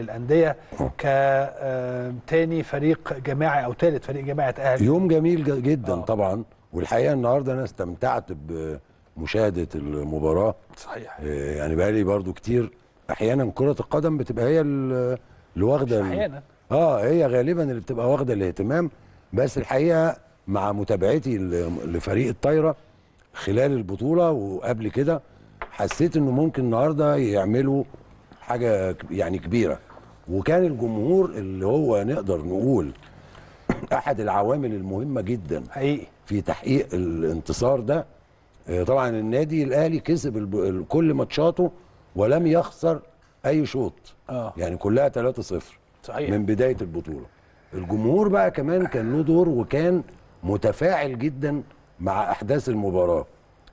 للانديه كتاني فريق جماعي او ثالث فريق جماعي اهلي يوم جميل جدا آه. طبعا والحقيقه النهارده انا استمتعت بمشاهده المباراه صحيح آه، يعني بقالي برضو كتير احيانا كره القدم بتبقى هي اللي واخده احيانا اه هي غالبا اللي بتبقى واخده الاهتمام بس الحقيقه مع متابعتي لفريق الطايره خلال البطوله وقبل كده حسيت انه ممكن النهارده يعملوا حاجه يعني كبيره وكان الجمهور اللي هو نقدر نقول احد العوامل المهمه جدا حقيقي في تحقيق الانتصار ده آه، طبعا النادي الاهلي كسب كل ماتشاته ولم يخسر اي شوط آه. يعني كلها 3 0 صحيح من بدايه البطوله الجمهور بقى كمان كان له دور وكان متفاعل جدا مع احداث المباراه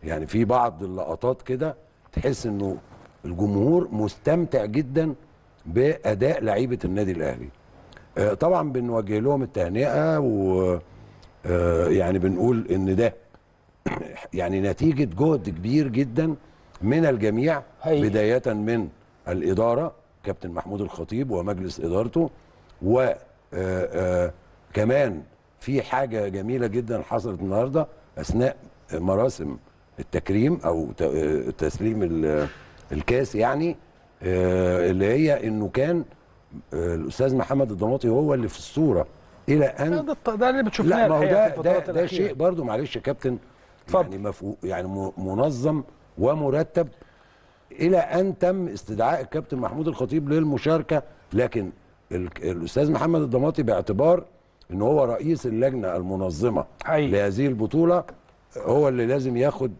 يعني في بعض اللقطات كده تحس انه الجمهور مستمتع جدا باداء لعيبه النادي الاهلي آه، طبعا بنوجه لهم التهنئه و آه، يعني بنقول ان ده يعني نتيجه جهد كبير جدا من الجميع هي. بدايه من الاداره كابتن محمود الخطيب ومجلس ادارته و آه، كمان في حاجه جميله جدا حصلت النهارده اثناء مراسم التكريم او تسليم الكاس يعني آه، اللي هي انه كان آه، الاستاذ محمد الضناطي هو اللي في الصوره الى ان ده, ده اللي بتشوفناه لا ما هو ده ده, ده شيء برضو معلش يا كابتن فضل. يعني مفو يعني منظم ومرتب الى ان تم استدعاء الكابتن محمود الخطيب للمشاركه لكن الاستاذ محمد الضماطي باعتبار ان هو رئيس اللجنه المنظمه حقيقي. لهذه البطوله هو اللي لازم ياخد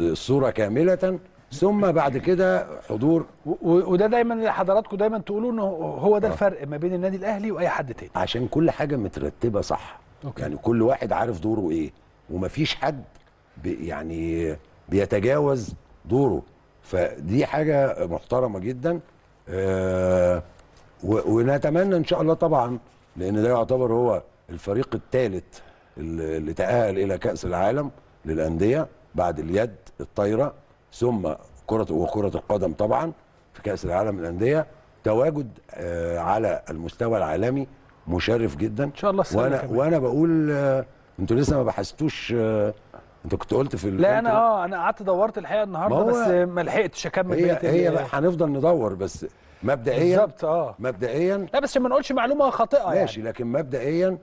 الصوره كامله ثم بعد كده حضور وده دايما حضراتكم دايما تقولوا انه هو ده آه. الفرق ما بين النادي الاهلي واي حد تاني عشان كل حاجه مترتبه صح أوكي. يعني كل واحد عارف دوره ايه ومفيش حد بي يعني بيتجاوز دوره فدي حاجه محترمه جدا آه ونتمنى ان شاء الله طبعا لان ده يعتبر هو الفريق الثالث اللي تاهل الى كاس العالم للانديه بعد اليد الطايره ثم كرة وكرة القدم طبعا في كأس العالم للأندية تواجد آه، على المستوى العالمي مشرف جدا ان شاء الله وانا وانا بقول آه، انتوا لسه ما بحثتوش آه، انت كنت قلت في لا انا اه انا قعدت دورت الحقيقه النهارده بس ما لحقتش اكمل هي هي هنفضل ندور بس مبدئيا بالظبط اه مبدئيا لا بس عشان ما نقولش معلومه خاطئه يعني. ماشي يعني. لكن مبدئيا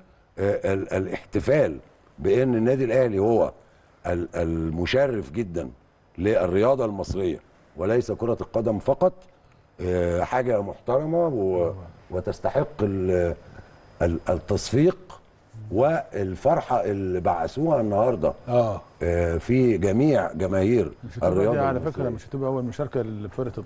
الاحتفال بان النادي الاهلي هو المشرف جدا للرياضه المصريه وليس كره القدم فقط آه، حاجه محترمه وتستحق التصفيق والفرحه اللي بعثوها النهارده آه. آه، في جميع جماهير الرياضه على فكره مش هتبقى اول مشاركه لفرقه